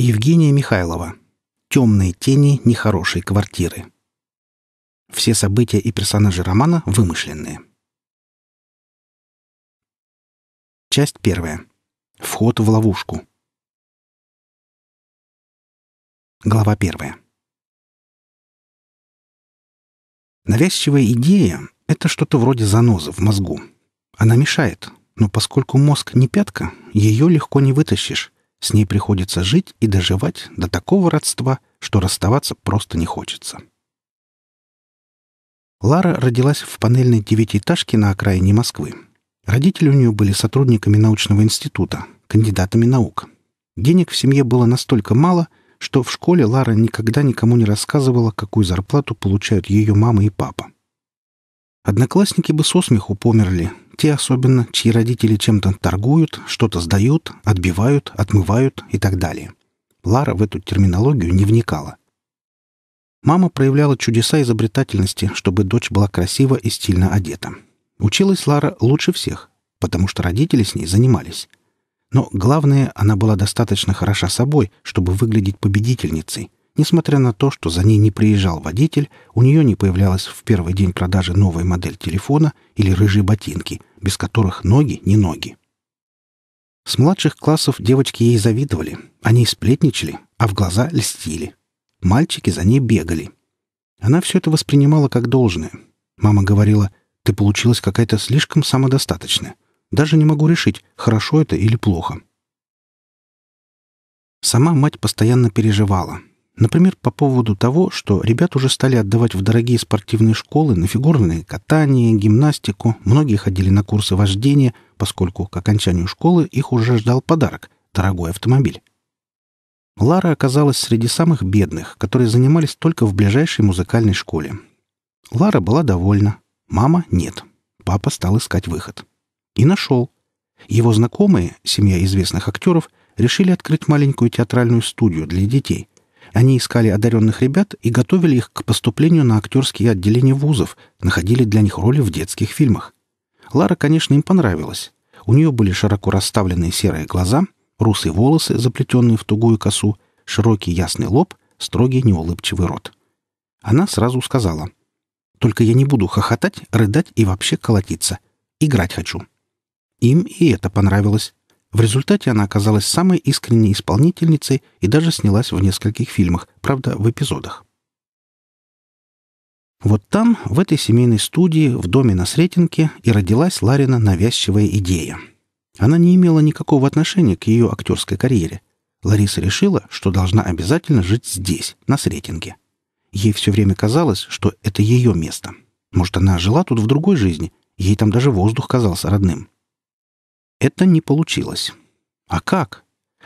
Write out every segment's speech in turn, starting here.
Евгения Михайлова. «Темные тени нехорошей квартиры». Все события и персонажи романа вымышленные. Часть первая. Вход в ловушку. Глава первая. Навязчивая идея — это что-то вроде занозы в мозгу. Она мешает, но поскольку мозг не пятка, ее легко не вытащишь. С ней приходится жить и доживать до такого родства, что расставаться просто не хочется. Лара родилась в панельной девятиэтажке на окраине Москвы. Родители у нее были сотрудниками научного института, кандидатами наук. Денег в семье было настолько мало, что в школе Лара никогда никому не рассказывала, какую зарплату получают ее мама и папа. Одноклассники бы со смеху померли, те особенно, чьи родители чем-то торгуют, что-то сдают, отбивают, отмывают и так далее. Лара в эту терминологию не вникала. Мама проявляла чудеса изобретательности, чтобы дочь была красиво и стильно одета. Училась Лара лучше всех, потому что родители с ней занимались. Но главное, она была достаточно хороша собой, чтобы выглядеть победительницей. Несмотря на то, что за ней не приезжал водитель, у нее не появлялась в первый день продажи новая модель телефона или рыжие ботинки, без которых ноги не ноги. С младших классов девочки ей завидовали, они сплетничали, а в глаза льстили. Мальчики за ней бегали. Она все это воспринимала как должное. Мама говорила, «Ты получилась какая-то слишком самодостаточная. Даже не могу решить, хорошо это или плохо». Сама мать постоянно переживала — Например, по поводу того, что ребят уже стали отдавать в дорогие спортивные школы на фигурное катание, гимнастику, многие ходили на курсы вождения, поскольку к окончанию школы их уже ждал подарок — дорогой автомобиль. Лара оказалась среди самых бедных, которые занимались только в ближайшей музыкальной школе. Лара была довольна, мама — нет. Папа стал искать выход. И нашел. Его знакомые, семья известных актеров, решили открыть маленькую театральную студию для детей — они искали одаренных ребят и готовили их к поступлению на актерские отделения вузов, находили для них роли в детских фильмах. Лара, конечно, им понравилась. У нее были широко расставленные серые глаза, русые волосы, заплетенные в тугую косу, широкий ясный лоб, строгий неулыбчивый рот. Она сразу сказала, «Только я не буду хохотать, рыдать и вообще колотиться. Играть хочу». Им и это понравилось. В результате она оказалась самой искренней исполнительницей и даже снялась в нескольких фильмах, правда, в эпизодах. Вот там, в этой семейной студии, в доме на Сретенке, и родилась Ларина навязчивая идея. Она не имела никакого отношения к ее актерской карьере. Лариса решила, что должна обязательно жить здесь, на Сретенке. Ей все время казалось, что это ее место. Может, она жила тут в другой жизни, ей там даже воздух казался родным. Это не получилось. А как?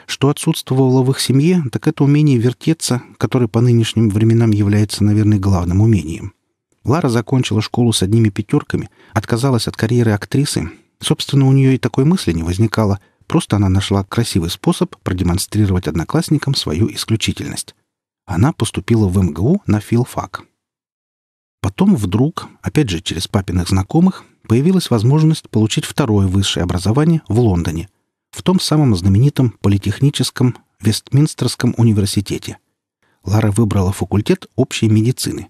Что отсутствовало в их семье, так это умение вертеться, которое по нынешним временам является, наверное, главным умением. Лара закончила школу с одними пятерками, отказалась от карьеры актрисы. Собственно, у нее и такой мысли не возникало, просто она нашла красивый способ продемонстрировать одноклассникам свою исключительность. Она поступила в МГУ на филфак. Потом вдруг, опять же через папиных знакомых, появилась возможность получить второе высшее образование в Лондоне, в том самом знаменитом политехническом Вестминстерском университете. Лара выбрала факультет общей медицины.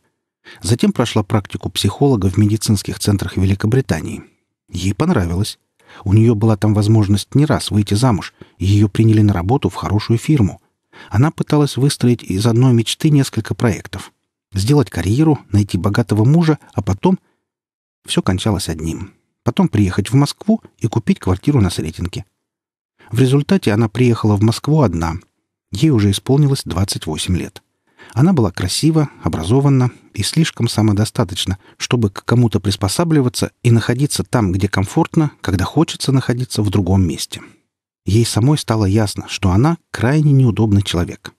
Затем прошла практику психолога в медицинских центрах Великобритании. Ей понравилось. У нее была там возможность не раз выйти замуж, и ее приняли на работу в хорошую фирму. Она пыталась выстроить из одной мечты несколько проектов. Сделать карьеру, найти богатого мужа, а потом — все кончалось одним. Потом приехать в Москву и купить квартиру на Сретенке. В результате она приехала в Москву одна. Ей уже исполнилось 28 лет. Она была красива, образована и слишком самодостаточна, чтобы к кому-то приспосабливаться и находиться там, где комфортно, когда хочется находиться в другом месте. Ей самой стало ясно, что она крайне неудобный человек.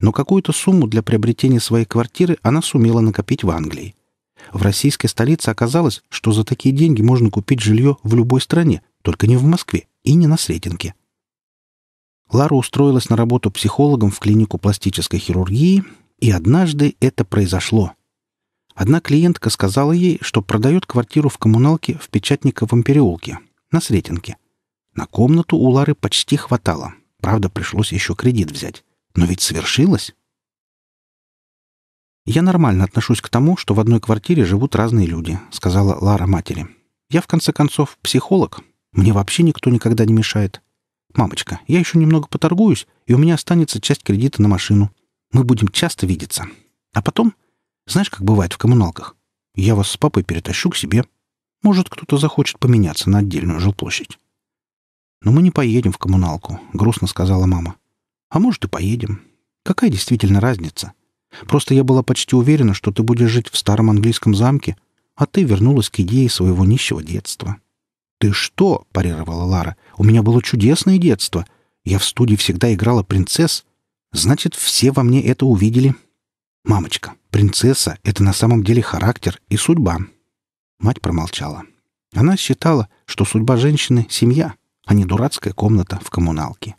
Но какую-то сумму для приобретения своей квартиры она сумела накопить в Англии. В российской столице оказалось, что за такие деньги можно купить жилье в любой стране, только не в Москве и не на Срединке. Лара устроилась на работу психологом в клинику пластической хирургии, и однажды это произошло. Одна клиентка сказала ей, что продает квартиру в коммуналке в Печатниковом переулке, на Сретенке. На комнату у Лары почти хватало. Правда, пришлось еще кредит взять. Но ведь свершилось. «Я нормально отношусь к тому, что в одной квартире живут разные люди», — сказала Лара матери. «Я, в конце концов, психолог. Мне вообще никто никогда не мешает. Мамочка, я еще немного поторгуюсь, и у меня останется часть кредита на машину. Мы будем часто видеться. А потом, знаешь, как бывает в коммуналках, я вас с папой перетащу к себе. Может, кто-то захочет поменяться на отдельную жилплощадь». «Но мы не поедем в коммуналку», — грустно сказала мама. «А может, и поедем. Какая действительно разница?» Просто я была почти уверена, что ты будешь жить в старом английском замке, а ты вернулась к идее своего нищего детства». «Ты что?» — парировала Лара. «У меня было чудесное детство. Я в студии всегда играла принцесс. Значит, все во мне это увидели». «Мамочка, принцесса — это на самом деле характер и судьба». Мать промолчала. Она считала, что судьба женщины — семья, а не дурацкая комната в коммуналке.